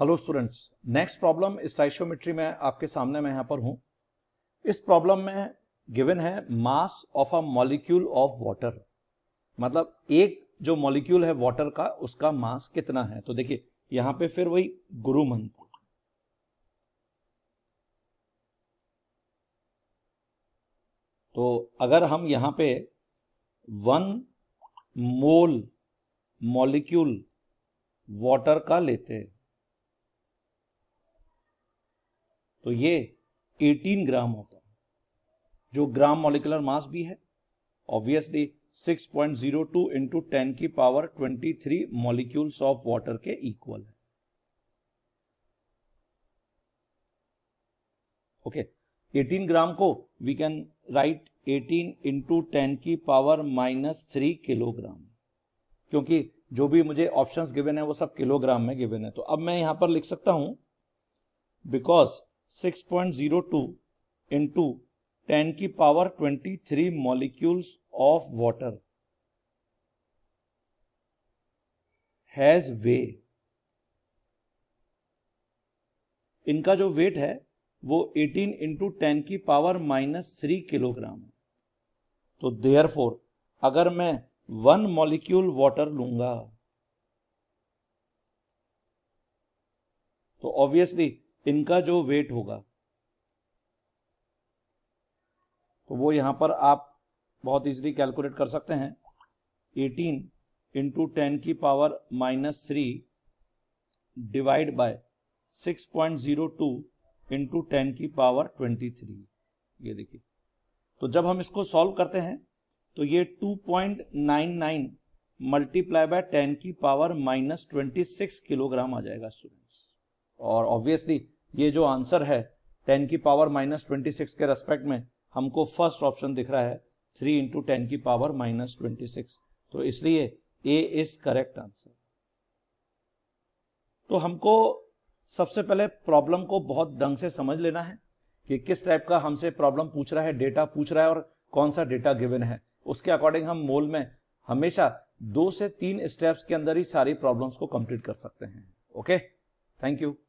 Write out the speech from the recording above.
Hello students next problem stoichiometry में आपके सामने मैं यहां पर हूं इस प्रॉब्लम में गिवन है mass of a molecule of water मतलब एक जो मॉलिक्यूल है वाटर का उसका मास कितना है तो देखिए यहां पे फिर वही गुरु मंत्र तो अगर हम यहां पे वन मोल मॉलिक्यूल वाटर का लेते हैं तो ये 18 ग्राम होता है जो ग्राम मोलिकुलर मास भी है obviously 6.02 point zero two into ten की पावर 23 मॉलिक्यूल्स ऑफ वाटर के इक्वल है ओके okay. 18 ग्राम को we can write 18 into ten की पावर माइनस थ्री किलोग्राम क्योंकि जो भी मुझे ऑप्शंस गिवन है वो सब किलोग्राम में गिवन है तो अब मैं यहां पर लिख सकता हूं because six point zero two into ten की power twenty three molecules of water has वे इनका जो वेट है वो 18 इंटू टेन की पावर माइनस थ्री किलोग्राम है तो देयर फोर अगर मैं वन मॉलिक्यूल वाटर लूंगा तो ऑब्वियसली इनका जो वेट होगा तो वो यहां पर आप बहुत इजीली कैलकुलेट कर सकते हैं 18 इंटू टेन की power minus three divide by 6.02 into ten की पावर 23 ये देखिए तो जब हम इसको सॉल्व करते हैं तो ये 2.99 पॉइंट मल्टीप्लाई बाय टेन की पावर माइनस ट्वेंटी किलोग्राम आ जाएगा स्टूडेंट्स और ऑब्वियसली ये जो आंसर है टेन की पावर माइनस ट्वेंटी सिक्स के रेस्पेक्ट में हमको फर्स्ट ऑप्शन दिख रहा है थ्री इंटू टेन की पावर माइनस ट्वेंटी सिक्स तो इसलिए ए इज करेक्ट आंसर तो हमको सबसे पहले प्रॉब्लम को बहुत ढंग से समझ लेना है कि किस टाइप का हमसे प्रॉब्लम पूछ रहा है डेटा पूछ रहा है और कौन सा डेटा गिवन है उसके अकॉर्डिंग हम मोल में हमेशा दो से तीन स्टेप्स के अंदर ही सारी प्रॉब्लम्स को कंप्लीट कर सकते हैं ओके थैंक यू